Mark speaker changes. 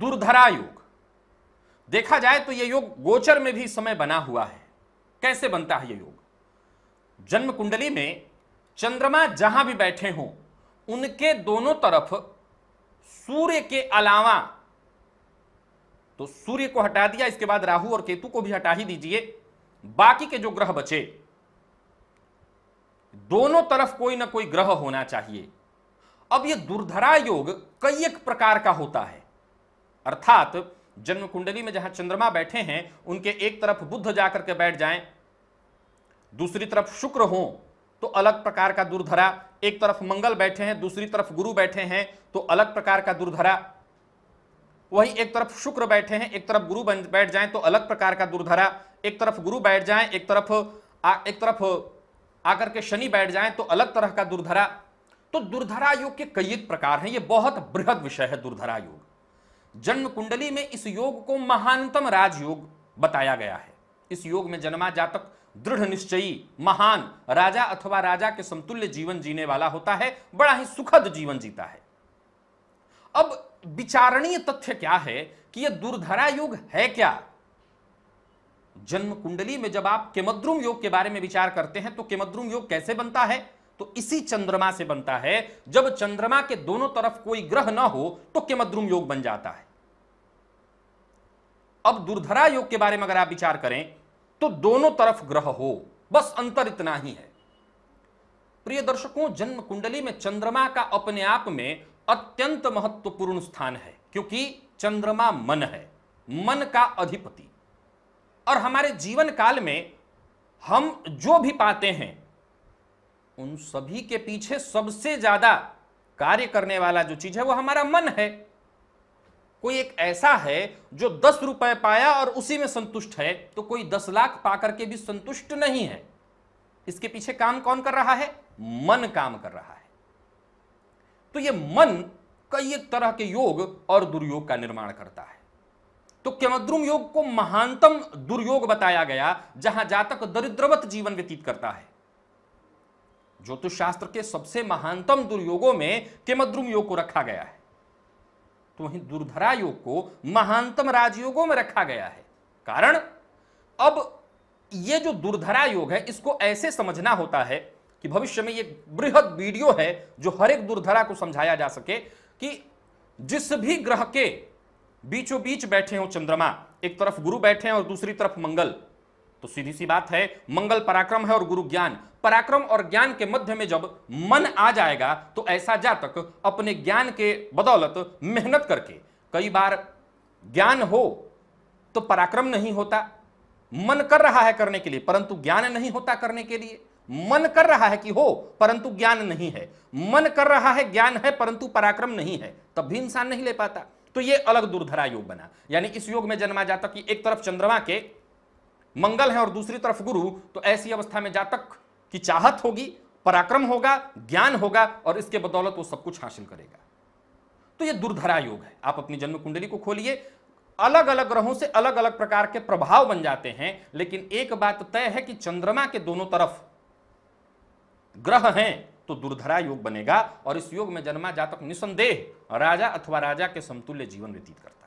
Speaker 1: दुर्धरा योग देखा जाए तो यह योग गोचर में भी समय बना हुआ है कैसे बनता है यह योग जन्म कुंडली में चंद्रमा जहां भी बैठे हों उनके दोनों तरफ सूर्य के अलावा तो सूर्य को हटा दिया इसके बाद राहु और केतु को भी हटा ही दीजिए बाकी के जो ग्रह बचे दोनों तरफ कोई ना कोई ग्रह होना चाहिए अब यह दुर्धरा योग कई एक प्रकार का होता है अर्थात जन्म कुंडली में जहां चंद्रमा बैठे हैं उनके एक तरफ बुद्ध जाकर के बैठ जाएं दूसरी तरफ शुक्र हो तो अलग प्रकार का दुर्धरा एक तरफ मंगल बैठे हैं दूसरी तरफ गुरु बैठे हैं तो अलग प्रकार का दुर्धरा वही एक तरफ शुक्र बैठे हैं एक तरफ गुरु बैठ जाए तो अलग प्रकार का दुर्धरा एक तरफ गुरु बैठ जाए एक तरफ एक तरफ आकर के शनि बैठ जाए तो अलग तरह का दुर्धरा तो दुर्धरा योग के कई प्रकार हैं ये बहुत बृहद विषय है दुर्धरा योग जन्म कुंडली में इस योग को महानतम राजयोग बताया गया है इस योग में जन्मा जातक दृढ़ निश्चयी महान राजा अथवा राजा के समतुल्य जीवन जीने वाला होता है बड़ा ही सुखद जीवन जीता है अब विचारणीय तथ्य क्या है कि यह दुर्धरा योग है क्या जन्म कुंडली में जब आप केमद्रुम योग के बारे में विचार करते हैं तो केमद्रुम योग कैसे बनता है तो इसी चंद्रमा से बनता है जब चंद्रमा के दोनों तरफ कोई ग्रह ना हो तो केमद्रुम योग बन जाता है अब दुर्धरा योग के बारे में अगर आप विचार करें तो दोनों तरफ ग्रह हो बस अंतर इतना ही है प्रिय दर्शकों जन्म कुंडली में चंद्रमा का अपने आप में अत्यंत महत्वपूर्ण स्थान है क्योंकि चंद्रमा मन है मन का अधिपति और हमारे जीवन काल में हम जो भी पाते हैं उन सभी के पीछे सबसे ज्यादा कार्य करने वाला जो चीज है वो हमारा मन है कोई एक ऐसा है जो दस रुपए पाया और उसी में संतुष्ट है तो कोई दस लाख पाकर के भी संतुष्ट नहीं है इसके पीछे काम कौन कर रहा है मन काम कर रहा है तो ये मन कई एक तरह के योग और दुर्योग का निर्माण करता है तो क्यमद्रुम योग को महानतम दुर्योग बताया गया जहां जातक दरिद्रवत जीवन व्यतीत करता है ज्योतिष शास्त्र के सबसे महानतम दुर्योगों में केमद्रुम योग को रखा गया है तो वहीं दुर्धरा योग को महानतम राजयोगों में रखा गया है कारण अब ये जो दुर्धरा योग है इसको ऐसे समझना होता है कि भविष्य में ये बृहद वीडियो है जो हर एक दुर्धरा को समझाया जा सके कि जिस भी ग्रह के बीचों बीच बैठे हो चंद्रमा एक तरफ गुरु बैठे हैं और दूसरी तरफ मंगल तो सीधी सी बात है मंगल पराक्रम है और गुरु ज्ञान पराक्रम और ज्ञान के मध्य में जब मन आ जाएगा तो ऐसा जातक अपने ज्ञान के बदौलत मेहनत करके कई बार ज्ञान हो तो पराक्रम नहीं होता मन कर रहा है करने के लिए परंतु ज्ञान नहीं होता करने के लिए मन कर रहा है कि हो परंतु ज्ञान नहीं है मन कर रहा है ज्ञान है परंतु पराक्रम नहीं है तब भी इंसान नहीं ले पाता तो ये अलग दुर्धरा योग बना यानी इस योग में जन्मा जाता कि एक तरफ चंद्रमा के मंगल है और दूसरी तरफ गुरु तो ऐसी अवस्था में जातक की चाहत होगी पराक्रम होगा ज्ञान होगा और इसके बदौलत वो सब कुछ हासिल करेगा तो ये दुर्धरा योग है आप अपनी जन्म कुंडली को खोलिए अलग अलग ग्रहों से अलग अलग प्रकार के प्रभाव बन जाते हैं लेकिन एक बात तय है कि चंद्रमा के दोनों तरफ ग्रह हैं तो दुर्धरा योग बनेगा और इस योग में जन्मा जातक निसंदेह राजा अथवा राजा के समतुल्य जीवन व्यतीत करता है